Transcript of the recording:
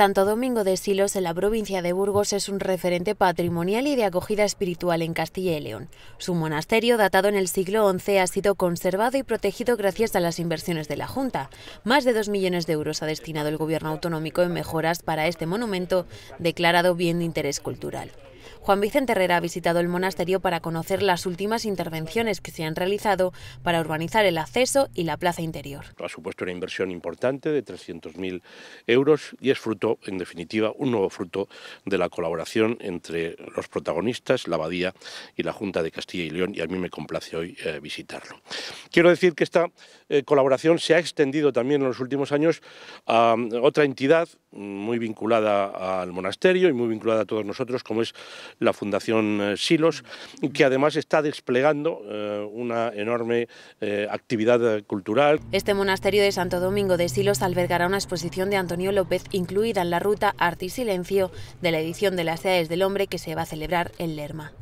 Santo Domingo de Silos, en la provincia de Burgos, es un referente patrimonial y de acogida espiritual en Castilla y León. Su monasterio, datado en el siglo XI, ha sido conservado y protegido gracias a las inversiones de la Junta. Más de dos millones de euros ha destinado el Gobierno autonómico en mejoras para este monumento, declarado bien de interés cultural. Juan Vicente Herrera ha visitado el monasterio para conocer las últimas intervenciones que se han realizado para urbanizar el acceso y la plaza interior. Ha supuesto una inversión importante de 300.000 euros y es fruto, en definitiva, un nuevo fruto de la colaboración entre los protagonistas, la abadía y la Junta de Castilla y León y a mí me complace hoy eh, visitarlo. Quiero decir que esta eh, colaboración se ha extendido también en los últimos años a mm, otra entidad muy vinculada al monasterio y muy vinculada a todos nosotros, como es la Fundación eh, Silos, que además está desplegando eh, una enorme actividad cultural. Este monasterio de Santo Domingo de Silos albergará una exposición de Antonio López incluida en la ruta Arte y Silencio de la edición de las Edades del Hombre que se va a celebrar en Lerma.